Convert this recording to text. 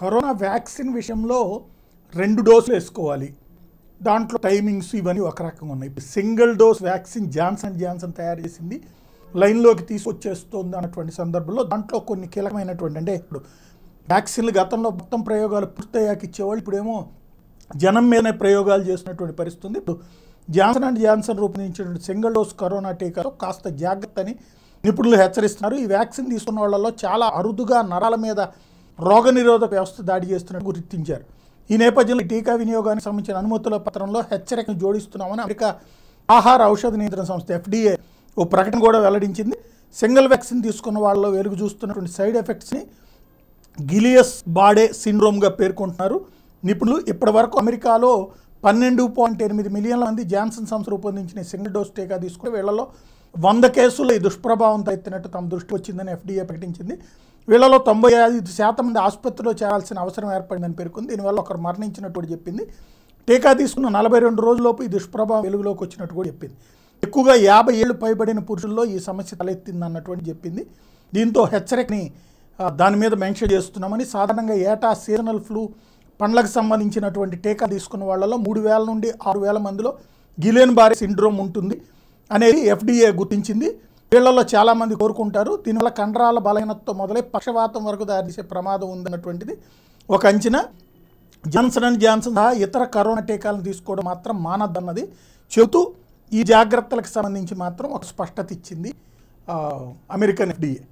corona vaccine విషయంలో రెండు డోసులు వేసుకోవాలి దాంట్లో టైమింగ్స్ ఇవన్నీ ఒక రకంగా ఉన్నాయి single dose vaccine Johnson Johnson తయారు చేసింది లైన్లోకి తీసుకొచ్చేస్తుంది అన్నటువంటి సందర్భంలో దాంట్లో కొన్ని కీలకమైనటువంటి అంటే ఇప్పుడు వ్యాక్సిన్లు గతంలో మొత్తం ప్రయోగాలు పూర్తయ్యాక ఇచ్చేవాళ్ళు ఇప్పుడేమో జనం మీదనే ప్రయోగాలు చేసినటువంటి పరిస్థితి ఉంది ఇప్పుడు జాన్సన్ అండ్ జాన్సన్ రూపొందించినటువంటి సింగిల్ డోస్ కరోనా టీకాలో కాస్త జాగ్రత్త అని నిపుణులు హెచ్చరిస్తున్నారు ఈ వ్యాక్సిన్ తీసుకున్న వాళ్ళలో చాలా అరుదుగా నరాల మీద రోగనిరోధక వ్యవస్థ దాడి చేస్తున్నట్టు గుర్తించారు ఈ నేపథ్యంలో టీకా వినియోగానికి సంబంధించిన అనుమతుల పత్రంలో హెచ్చరికను జోడిస్తున్నామని అమెరికా ఆహార ఔషధ నియంత్రణ సంస్థ ఎఫ్డీఏ ఓ ప్రకటన కూడా వెల్లడించింది సింగిల్ వ్యాక్సిన్ తీసుకున్న వాళ్ళలో వెలుగు చూస్తున్నటువంటి సైడ్ ఎఫెక్ట్స్ని గిలియస్ బాడే సిండ్రోమ్గా పేర్కొంటున్నారు నిపుణులు ఇప్పటి వరకు అమెరికాలో పన్నెండు పాయింట్ ఎనిమిది మిలియన్ల మంది జాన్సన్ సంస్థ రూపొందించిన సింగిల్ డోస్ టీకా తీసుకుని వీళ్లలో వంద కేసులు ఈ దుష్ప్రభావం తెత్తినట్టు తమ దృష్టి వచ్చిందని ఎఫ్డీఏ ప్రకటించింది వీళ్ళలో తొంభై ఐదు శాతం మంది ఆసుపత్రిలో చేరాల్సిన అవసరం ఏర్పడిందని పేర్కొంది దీనివల్ల ఒకరు మరణించినట్టు చెప్పింది టీకా తీసుకున్న నలభై రెండు రోజులలోపు ఈ దుష్ప్రభావం వెలుగులోకి వచ్చినట్టు కూడా చెప్పింది ఎక్కువగా యాభై ఏళ్ళు పైబడిన పురుషుల్లో ఈ సమస్య తలెత్తింది అన్నటువంటి చెప్పింది దీంతో హెచ్చరికని దాని మీద మెన్షన్ చేస్తున్నామని సాధారణంగా ఏటా సీజనల్ ఫ్లూ పండ్లకు సంబంధించినటువంటి టీకా తీసుకున్న వాళ్ళలో మూడు వేల నుండి ఆరు వేల మందిలో గిలేన్ బారే సిండ్రోమ్ ఉంటుంది అనేది ఎఫ్డీఏ గుర్తించింది చాలా చాలామంది కోరుకుంటారు దీనివల్ల కండరాల బలహీనతతో మొదలై పక్షవాతం వరకు దారితీసే ప్రమాదం ఉందన్నటువంటిది ఒక అంచనా జాన్సన్ అండ్ జాన్సన్ సహా ఇతర కరోనా టీకాలను తీసుకోవడం మాత్రం మానద్దన్నది చెబుతూ ఈ జాగ్రత్తలకు సంబంధించి మాత్రం ఒక స్పష్టత ఇచ్చింది అమెరికన్ ఎఫ్డిఏ